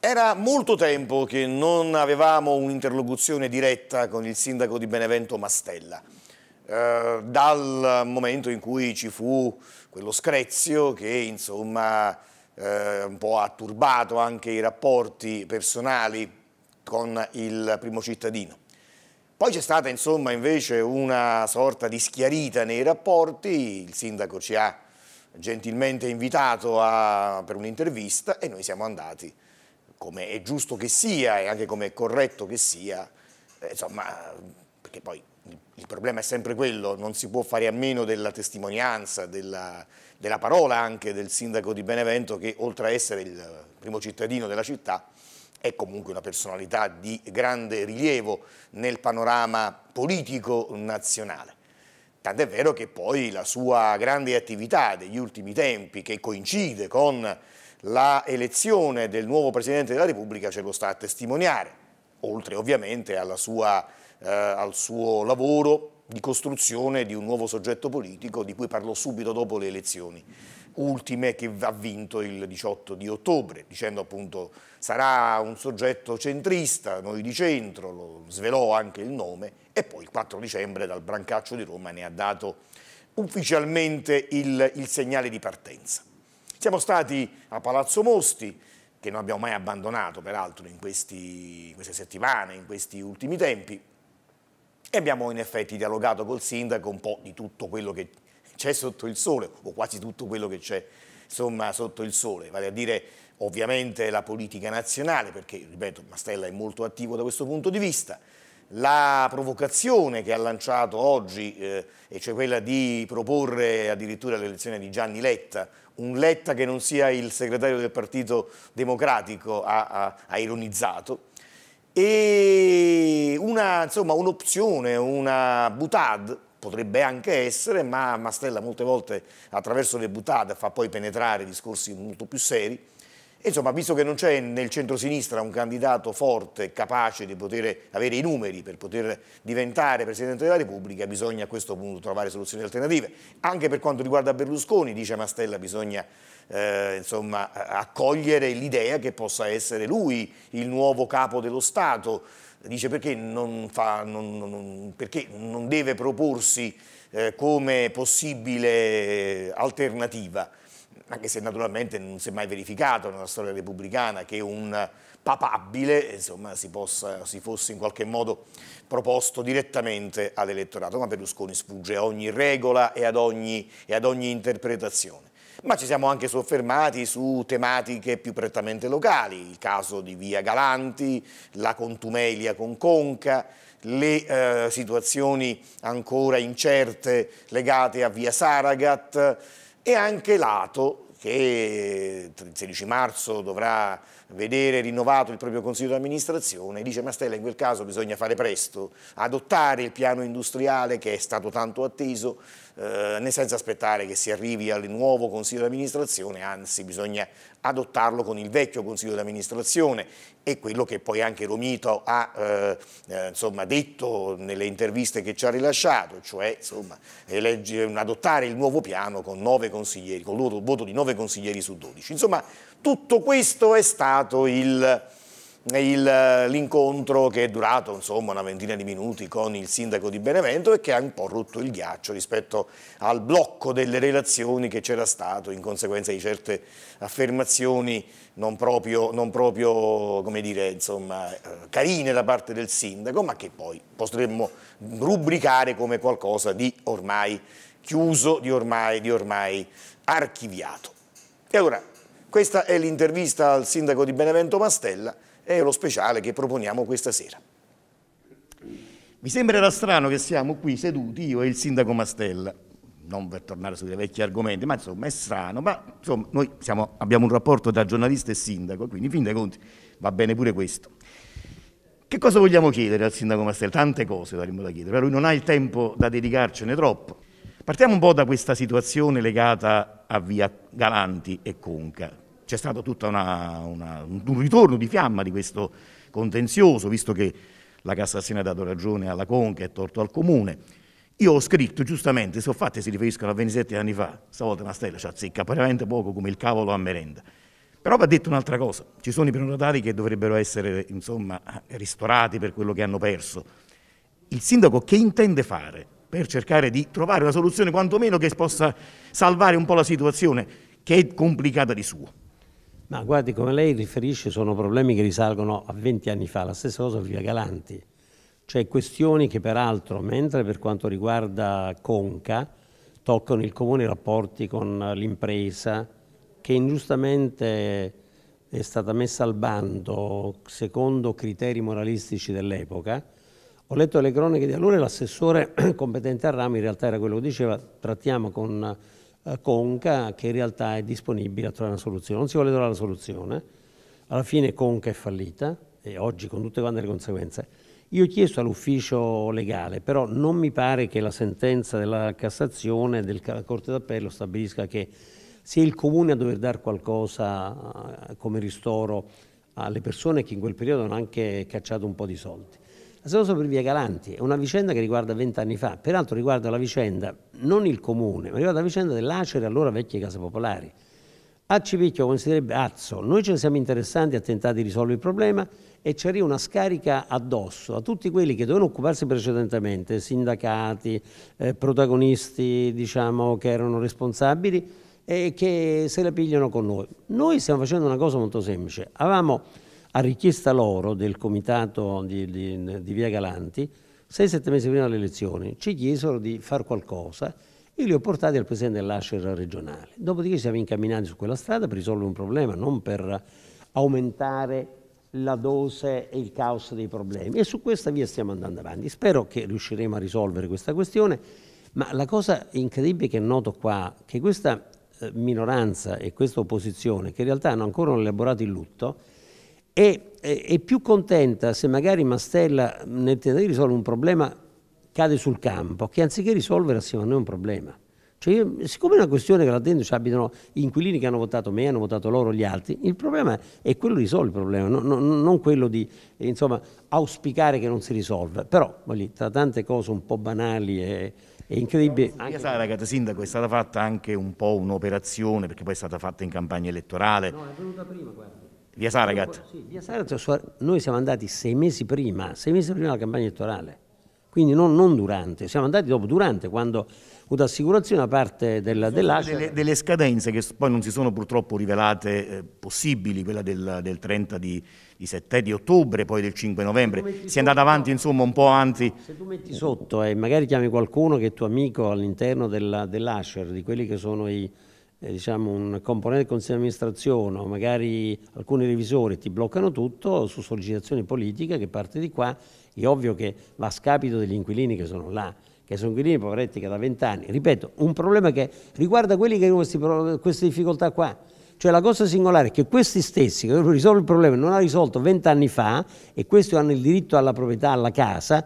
Era molto tempo che non avevamo un'interlocuzione diretta con il sindaco di Benevento Mastella. Eh, dal momento in cui ci fu quello screzio che insomma eh, un po' ha turbato anche i rapporti personali con il primo cittadino. Poi c'è stata insomma invece una sorta di schiarita nei rapporti, il sindaco ci ha gentilmente invitato a, per un'intervista e noi siamo andati, come è giusto che sia e anche come è corretto che sia, eh, insomma, perché poi il problema è sempre quello, non si può fare a meno della testimonianza, della, della parola anche del sindaco di Benevento che oltre a essere il primo cittadino della città è comunque una personalità di grande rilievo nel panorama politico nazionale. Tant'è vero che poi la sua grande attività degli ultimi tempi, che coincide con l'elezione del nuovo Presidente della Repubblica, ce lo sta a testimoniare, oltre ovviamente sua, eh, al suo lavoro di costruzione di un nuovo soggetto politico di cui parlò subito dopo le elezioni ultime che ha vinto il 18 di ottobre, dicendo appunto sarà un soggetto centrista, noi di centro, lo svelò anche il nome, e poi il 4 dicembre dal Brancaccio di Roma ne ha dato ufficialmente il, il segnale di partenza. Siamo stati a Palazzo Mosti, che non abbiamo mai abbandonato peraltro in, questi, in queste settimane, in questi ultimi tempi, e abbiamo in effetti dialogato col sindaco un po' di tutto quello che c'è sotto il sole, o quasi tutto quello che c'è insomma, sotto il sole, vale a dire ovviamente la politica nazionale, perché ripeto Mastella è molto attivo da questo punto di vista, la provocazione che ha lanciato oggi, eh, e cioè quella di proporre addirittura l'elezione di Gianni Letta, un Letta che non sia il segretario del Partito Democratico ha, ha, ha ironizzato, e un'opzione, una, una butad potrebbe anche essere, ma Mastella molte volte attraverso le buttate fa poi penetrare discorsi molto più seri. insomma, visto che non c'è nel centro-sinistra un candidato forte, capace di poter avere i numeri per poter diventare Presidente della Repubblica, bisogna a questo punto trovare soluzioni alternative. Anche per quanto riguarda Berlusconi, dice Mastella, bisogna eh, insomma, accogliere l'idea che possa essere lui il nuovo capo dello Stato, dice perché non, fa, non, non, perché non deve proporsi eh, come possibile alternativa, anche se naturalmente non si è mai verificato nella storia repubblicana che un papabile insomma, si, possa, si fosse in qualche modo proposto direttamente all'elettorato, ma Berlusconi sfugge a ogni regola e ad ogni, e ad ogni interpretazione ma ci siamo anche soffermati su tematiche più prettamente locali, il caso di Via Galanti, la contumelia con Conca, le eh, situazioni ancora incerte legate a Via Saragat e anche l'Ato che il 16 marzo dovrà vedere rinnovato il proprio consiglio di amministrazione, dice Mastella in quel caso bisogna fare presto, adottare il piano industriale che è stato tanto atteso, eh, né senza aspettare che si arrivi al nuovo Consiglio di amministrazione, anzi bisogna adottarlo con il vecchio Consiglio di amministrazione e quello che poi anche Romito ha eh, eh, insomma, detto nelle interviste che ci ha rilasciato, cioè insomma, adottare il nuovo piano con, nove consiglieri, con il voto di nove consiglieri su 12. Insomma, tutto questo è stato il l'incontro che è durato insomma, una ventina di minuti con il sindaco di Benevento e che ha un po' rotto il ghiaccio rispetto al blocco delle relazioni che c'era stato in conseguenza di certe affermazioni non proprio, non proprio dire, insomma, eh, carine da parte del sindaco ma che poi potremmo rubricare come qualcosa di ormai chiuso, di ormai, di ormai archiviato. E allora, questa è l'intervista al sindaco di Benevento Mastella è lo speciale che proponiamo questa sera. Mi sembrerà strano che siamo qui seduti io e il sindaco Mastella, non per tornare sui vecchi argomenti, ma insomma è strano, ma insomma noi siamo, abbiamo un rapporto tra giornalista e sindaco, quindi in fin dei conti va bene pure questo. Che cosa vogliamo chiedere al sindaco Mastella? Tante cose avremmo da chiedere, però lui non ha il tempo da dedicarcene troppo. Partiamo un po' da questa situazione legata a via Galanti e Conca, c'è stato tutto una, una, un ritorno di fiamma di questo contenzioso, visto che la Cassazione ha dato ragione alla Conca e torto al Comune. Io ho scritto giustamente, se ho fatte si riferiscono a 27 anni fa, stavolta una stella ci azzecca veramente poco come il cavolo a merenda. Però va detto un'altra cosa, ci sono i prenotati che dovrebbero essere insomma, ristorati per quello che hanno perso. Il sindaco che intende fare per cercare di trovare una soluzione quantomeno che possa salvare un po' la situazione che è complicata di suo? Ma guardi, come lei riferisce, sono problemi che risalgono a 20 anni fa, la stessa cosa via Galanti, cioè questioni che peraltro, mentre per quanto riguarda Conca, toccano il comune i rapporti con l'impresa, che ingiustamente è stata messa al bando secondo criteri moralistici dell'epoca, ho letto le cronache di allora e l'assessore competente a ramo in realtà era quello che diceva trattiamo con eh, Conca che in realtà è disponibile a trovare una soluzione. Non si vuole trovare la soluzione, alla fine Conca è fallita e oggi con tutte quante le conseguenze. Io ho chiesto all'ufficio legale, però non mi pare che la sentenza della Cassazione della Corte d'Appello stabilisca che sia il Comune a dover dare qualcosa eh, come ristoro alle persone che in quel periodo hanno anche cacciato un po' di soldi solo, solo per via Galanti, è una vicenda che riguarda vent'anni fa, peraltro riguarda la vicenda, non il comune, ma riguarda la vicenda dell'Acere, allora vecchie case popolari. A Civicchio direbbe, azzo, noi ce ne siamo interessanti a tentare di risolvere il problema e ci arriva una scarica addosso a tutti quelli che dovevano occuparsi precedentemente, sindacati, eh, protagonisti diciamo, che erano responsabili e che se la pigliano con noi. Noi stiamo facendo una cosa molto semplice, avevamo a richiesta loro del comitato di, di, di Via Galanti, 6-7 mesi prima delle elezioni, ci chiesero di fare qualcosa e li ho portati al presidente dell'Ascer regionale. Dopodiché siamo incamminati su quella strada per risolvere un problema, non per aumentare la dose e il caos dei problemi. E su questa via stiamo andando avanti. Spero che riusciremo a risolvere questa questione, ma la cosa incredibile che noto qua è che questa eh, minoranza e questa opposizione, che in realtà hanno ancora elaborato il lutto, e è più contenta se magari Mastella nel tentativo di risolvere un problema cade sul campo, che anziché risolvere assieme a noi un problema. Cioè io, siccome è una questione che là dentro ci abitano inquilini che hanno votato me, hanno votato loro, gli altri, il problema è quello di risolvere il problema, no, no, non quello di insomma, auspicare che non si risolva. Però, tra tante cose un po' banali e, è incredibile. Anche sa, ragazza sindaco, è stata fatta anche un po' un'operazione, perché poi è stata fatta in campagna elettorale. No, è venuta prima, guarda. Via Saragat. Sì, via Saragat, cioè, noi siamo andati sei mesi prima, sei mesi prima della campagna elettorale, quindi non, non durante, siamo andati dopo, durante, quando ho una assicurazione da parte della, dell'ACE. Delle, delle, scadenze che poi non si sono purtroppo rivelate eh, possibili, quella del, del 30 di, di, 7, di ottobre, poi del 5 novembre. Si è andata avanti insomma un po' avanti. Se tu metti sotto e eh, magari chiami qualcuno che è tuo amico all'interno della, dell'ASCER, di quelli che sono i diciamo, un componente del Consiglio di amministrazione o magari alcuni revisori ti bloccano tutto su sollecitazione politica che parte di qua, è ovvio che va a scapito degli inquilini che sono là, che sono inquilini poveretti che da vent'anni, ripeto, un problema che riguarda quelli che hanno questi, queste difficoltà qua. Cioè la cosa singolare è che questi stessi che dovrebbero risolvere il problema non l'ha risolto vent'anni fa e questi hanno il diritto alla proprietà, alla casa,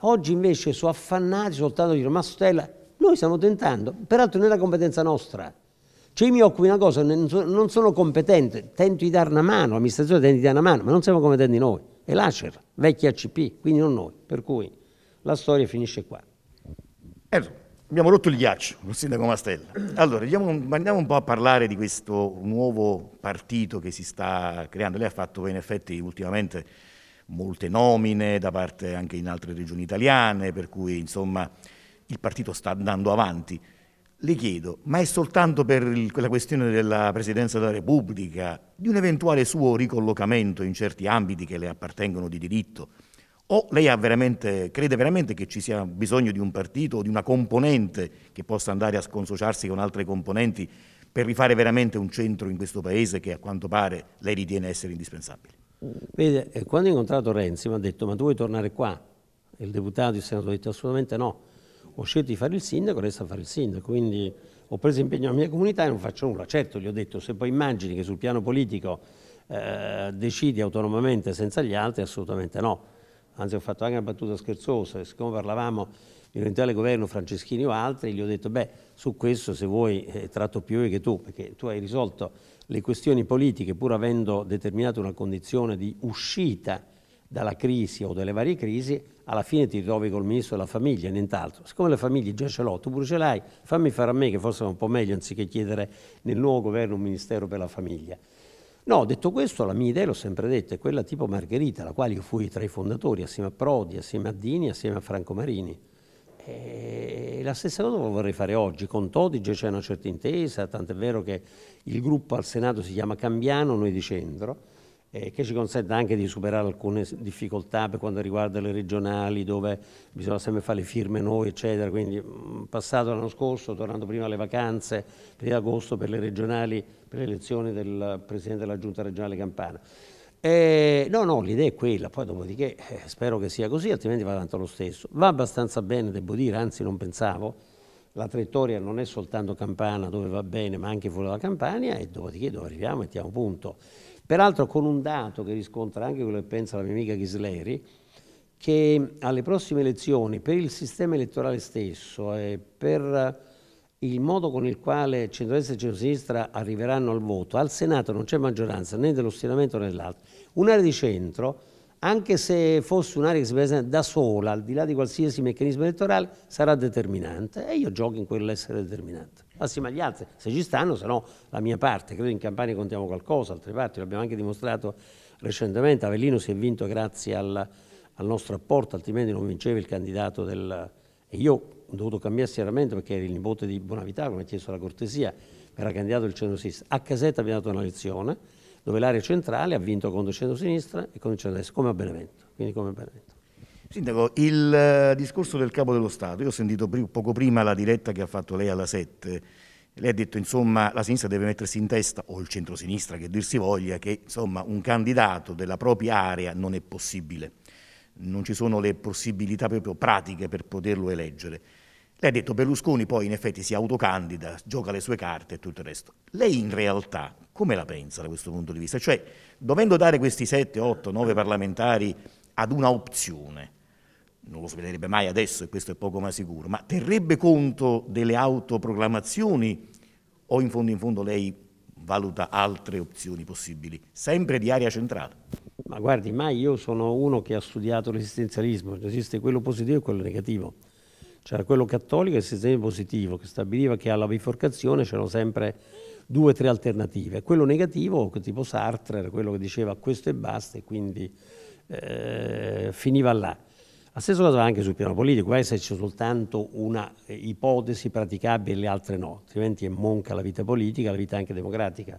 oggi invece sono affannati soltanto a dire ma Stella, noi stiamo tentando, peraltro non è la competenza nostra. Cioè io mi occupo di una cosa, non sono competente, tento di dare una mano, l'amministrazione tenta di dare una mano, ma non siamo competenti noi, è l'ACER, vecchia ACP, quindi non noi, per cui la storia finisce qua. Enzo, abbiamo rotto il ghiaccio, il sindaco Mastella. Allora, andiamo un po' a parlare di questo nuovo partito che si sta creando. Lei ha fatto in effetti ultimamente molte nomine da parte anche in altre regioni italiane, per cui insomma il partito sta andando avanti. Le chiedo, ma è soltanto per la questione della Presidenza della Repubblica, di un eventuale suo ricollocamento in certi ambiti che le appartengono di diritto? O lei veramente, crede veramente che ci sia bisogno di un partito o di una componente che possa andare a sconsociarsi con altre componenti per rifare veramente un centro in questo Paese che a quanto pare lei ritiene essere indispensabile? Vede, eh, quando ho incontrato Renzi mi ha detto ma tu vuoi tornare qua? Il deputato, il senatore ha detto assolutamente no, ho scelto di fare il sindaco, resta a fare il sindaco, quindi ho preso impegno alla mia comunità e non faccio nulla. Certo, gli ho detto, se poi immagini che sul piano politico eh, decidi autonomamente senza gli altri, assolutamente no. Anzi, ho fatto anche una battuta scherzosa, siccome parlavamo di un eventuale governo Franceschini o altri, gli ho detto, beh, su questo se vuoi eh, tratto più io che tu, perché tu hai risolto le questioni politiche pur avendo determinato una condizione di uscita dalla crisi o dalle varie crisi, alla fine ti ritrovi col ministro della famiglia, nient'altro. Siccome le famiglie già ce l'ho, tu pure ce l'hai, fammi fare a me che forse è un po' meglio anziché chiedere nel nuovo governo un ministero per la famiglia. No, detto questo, la mia idea, l'ho sempre detta, è quella tipo Margherita, la quale io fui tra i fondatori, assieme a Prodi, assieme a Dini, assieme a Franco Marini. E la stessa cosa lo vorrei fare oggi, con Todi già c'è una certa intesa, tant'è vero che il gruppo al Senato si chiama Cambiano, noi di centro, eh, che ci consente anche di superare alcune difficoltà per quanto riguarda le regionali dove bisogna sempre fare le firme noi eccetera, quindi mm, passato l'anno scorso, tornando prima alle vacanze, prima agosto per le regionali, per le elezioni del Presidente della Giunta regionale Campana. Eh, no, no, l'idea è quella, poi dopodiché eh, spero che sia così, altrimenti va tanto lo stesso. Va abbastanza bene, devo dire, anzi non pensavo, la traiettoria non è soltanto Campana dove va bene, ma anche fuori dalla Campania e dopodiché dove arriviamo mettiamo punto. Peraltro con un dato che riscontra anche quello che pensa la mia amica Ghisleri, che alle prossime elezioni, per il sistema elettorale stesso e per il modo con il quale centrodestra e centrosinistra arriveranno al voto, al Senato non c'è maggioranza né dello dell'ostinamento né dell'altro. Un'area di centro, anche se fosse un'area che si presenta da sola, al di là di qualsiasi meccanismo elettorale, sarà determinante e io gioco in quell'essere determinante assieme agli altri, se ci stanno, se no la mia parte, credo in Campania contiamo qualcosa, altre parti, l'abbiamo anche dimostrato recentemente, Avellino si è vinto grazie al, al nostro apporto, altrimenti non vinceva il candidato del... e io ho dovuto cambiare schieramento perché era il nipote di Bonavità, come ha chiesto la cortesia, era candidato del centro-sinistra. A Casetta abbiamo dato una lezione dove l'area centrale ha vinto contro il centro-sinistra e contro il centro-destra, come a Benevento, quindi come a Benevento. Sindaco, il eh, discorso del Capo dello Stato, io ho sentito poco prima la diretta che ha fatto lei alla 7, lei ha detto insomma la sinistra deve mettersi in testa, o il centrosinistra che dir si voglia, che insomma un candidato della propria area non è possibile, non ci sono le possibilità proprio pratiche per poterlo eleggere. Lei ha detto Berlusconi poi in effetti si autocandida, gioca le sue carte e tutto il resto. Lei in realtà come la pensa da questo punto di vista? Cioè, dovendo dare questi 7, 8, 9 parlamentari ad una opzione, non lo svelerebbe mai adesso e questo è poco ma sicuro, ma terrebbe conto delle autoproclamazioni o in fondo in fondo lei valuta altre opzioni possibili, sempre di area centrale? Ma guardi, ma io sono uno che ha studiato l'esistenzialismo, esiste quello positivo e quello negativo. C'era quello cattolico e il sistema positivo che stabiliva che alla biforcazione c'erano sempre due o tre alternative. Quello negativo, tipo Sartre, era quello che diceva questo e basta e quindi eh, finiva là la stessa cosa anche sul piano politico, può eh, esserci soltanto una eh, ipotesi praticabile e le altre no, altrimenti è monca la vita politica, la vita anche democratica.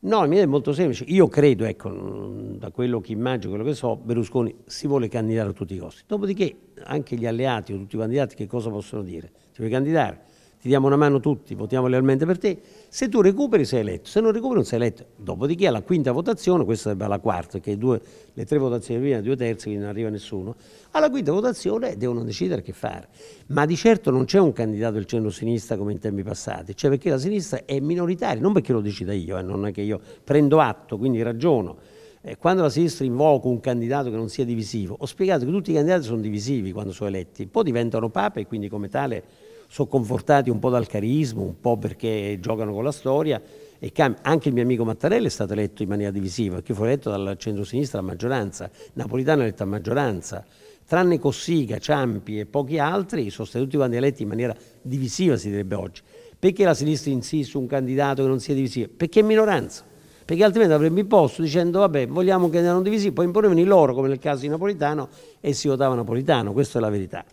No, mi è molto semplice. Io credo, ecco, mm, da quello che immagino, quello che so, Berlusconi si vuole candidare a tutti i costi. Dopodiché anche gli alleati o tutti i candidati che cosa possono dire? Si vuole candidare? ti diamo una mano tutti, votiamo lealmente per te, se tu recuperi sei eletto, se non recuperi non sei eletto, dopodiché alla quinta votazione, questa sarebbe la quarta, perché due, le tre votazioni prima, due terzi, quindi non arriva nessuno, alla quinta votazione devono decidere che fare, ma di certo non c'è un candidato del centro-sinistra come in tempi passati, cioè perché la sinistra è minoritaria, non perché lo decida io, eh, non è che io prendo atto, quindi ragiono, eh, quando la sinistra invoca un candidato che non sia divisivo, ho spiegato che tutti i candidati sono divisivi quando sono eletti, poi diventano papa e quindi come tale sono confortati un po' dal carisma, un po' perché giocano con la storia. E anche il mio amico Mattarelli è stato eletto in maniera divisiva, perché fu eletto dal centro-sinistra a maggioranza, Napolitano è eletto a maggioranza, tranne Cossiga, Ciampi e pochi altri, sono stati tutti quanti eletti in maniera divisiva, si direbbe oggi. Perché la sinistra insiste su un candidato che non sia divisivo? Perché è minoranza. Perché altrimenti avrebbe imposto dicendo vabbè vogliamo che candidato divisivi, poi imponevano i loro, come nel caso di Napolitano, e si votava Napolitano, questa è la verità.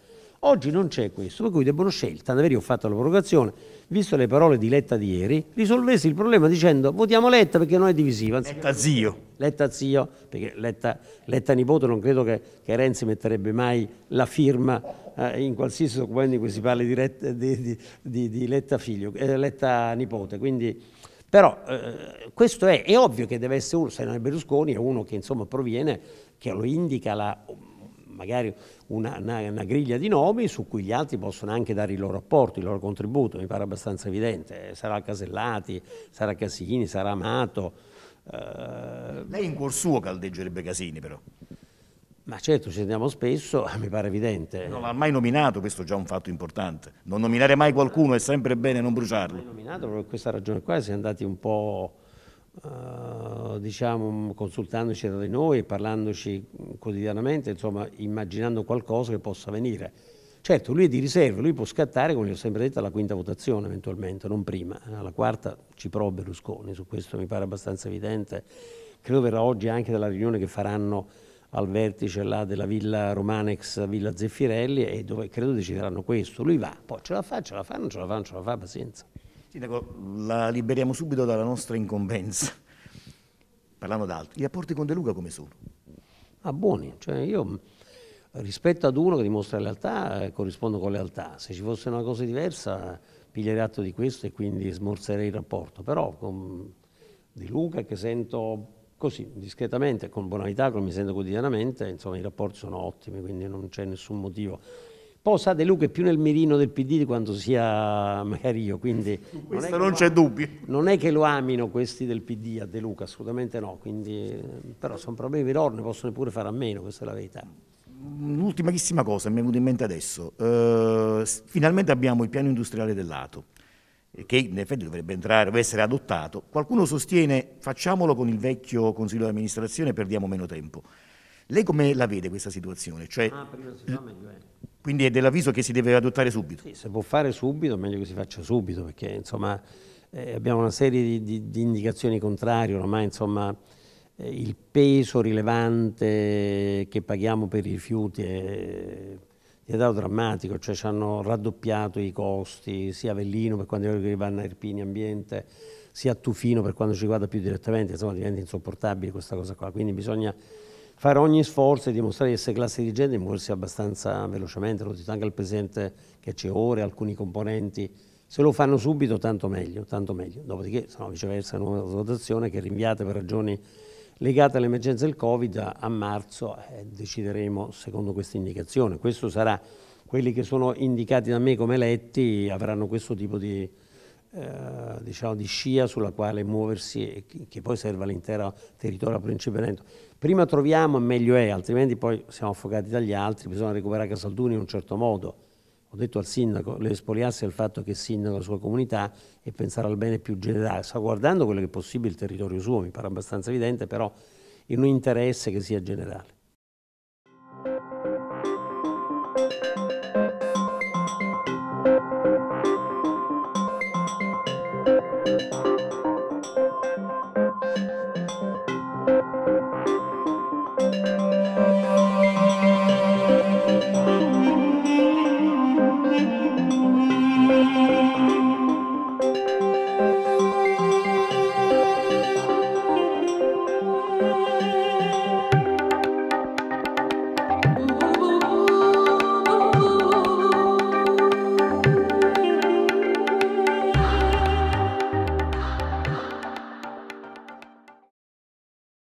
Oggi non c'è questo, per cui devono scelta, davvero io ho fatto la provocazione, visto le parole di Letta di ieri, risolvesi il problema dicendo votiamo Letta perché non è divisiva. Anzi, Letta zio. Letta zio, perché Letta, Letta nipote non credo che, che, Renzi metterebbe mai la firma eh, in qualsiasi documento in cui si parli di, Letta, di, di, di Letta figlio, eh, Letta nipote, quindi... Però eh, questo è, è ovvio che deve essere uno, se non è Berlusconi, è uno che insomma proviene, che lo indica la magari una, una, una, griglia di nomi su cui gli altri possono anche dare i loro apporti, il loro contributo, mi pare abbastanza evidente. Sarà Casellati, sarà Casini, sarà Amato. Eh... Lei in cuor suo caldeggerebbe Casini però? Ma certo, ci sentiamo spesso, mi pare evidente. Non l'ha mai nominato, questo è già un fatto importante. Non nominare mai qualcuno è sempre bene non bruciarlo. Non l'ha mai nominato per questa ragione qua, si è andati un po' Eh, diciamo, mm, consultandoci tra di noi, parlandoci quotidianamente, insomma, immaginando qualcosa che possa venire. Certo, lui è di riserva, lui può scattare, come gli ho sempre detto, alla quinta votazione eventualmente, non prima. Eh, alla quarta ci prova Berlusconi, su questo mi pare abbastanza evidente. Credo verrà oggi anche dalla riunione che faranno al vertice là della Villa Romanex, Villa Zeffirelli, e dove credo decideranno questo. Lui va, poi ce la fa, ce la fa, non ce la fa, non ce la fa, pazienza. Sindaco, la liberiamo subito dalla nostra incombenza. Parlando d'altro, i rapporti con De Luca come sono? Ah, buoni. Cioè io rispetto ad uno che dimostra lealtà, eh, corrispondo con lealtà. Se ci fosse una cosa diversa, piglierei atto di questo e quindi smorzerei il rapporto. Però con De Luca, che sento così, discretamente, con bonalità, come mi sento quotidianamente, insomma i rapporti sono ottimi, quindi non c'è nessun motivo Posa De Luca è più nel mirino del PD di quanto sia magari io, quindi... Questo non, c'è dubbio. Non è che lo amino questi del PD a De Luca, assolutamente no, quindi, eh, però sono problemi loro, ne possono pure fare a meno, questa è la verità. L'ultimissima cosa, mi è venuta in mente adesso, eh, finalmente abbiamo il piano industriale del lato, eh, che in effetti dovrebbe, entrare, dovrebbe essere adottato. Qualcuno sostiene facciamolo con il vecchio Consiglio di amministrazione, e perdiamo meno tempo. Lei come la vede questa situazione? Cioè, ah, prima si fa meglio, eh. Quindi è dell'avviso che si deve adottare subito. Sì, se può fare subito, meglio che si faccia subito, perché insomma, eh, abbiamo una serie di, di, di, indicazioni contrarie, ormai insomma, eh, il peso rilevante che paghiamo per i rifiuti è diventato drammatico, cioè ci hanno raddoppiato i costi, sia Avellino per quanto riguarda Irpini Ambiente, sia Tufino per quanto ci riguarda più direttamente, insomma diventa insopportabile questa cosa qua, quindi bisogna fare ogni sforzo e dimostrare di essere classe dirigente e muoversi abbastanza velocemente, lo dico anche al Presidente che c'è ore, alcuni componenti, se lo fanno subito tanto meglio, tanto meglio. dopodiché se no viceversa è una votazione che rinviate per ragioni legate all'emergenza del Covid a marzo eh, decideremo secondo questa indicazione, questo sarà, quelli che sono indicati da me come eletti avranno questo tipo di eh, diciamo di scia sulla quale muoversi e che poi serva all'intero territorio a Principe Veneto. Prima troviamo meglio è, altrimenti poi siamo affogati dagli altri, bisogna recuperare Casalduni in un certo modo. Ho detto al sindaco, le espoliasse il fatto che il sindaco la sua comunità e pensare al bene più generale. Sta guardando quello che è possibile il territorio suo, mi pare abbastanza evidente, però in un interesse che sia generale.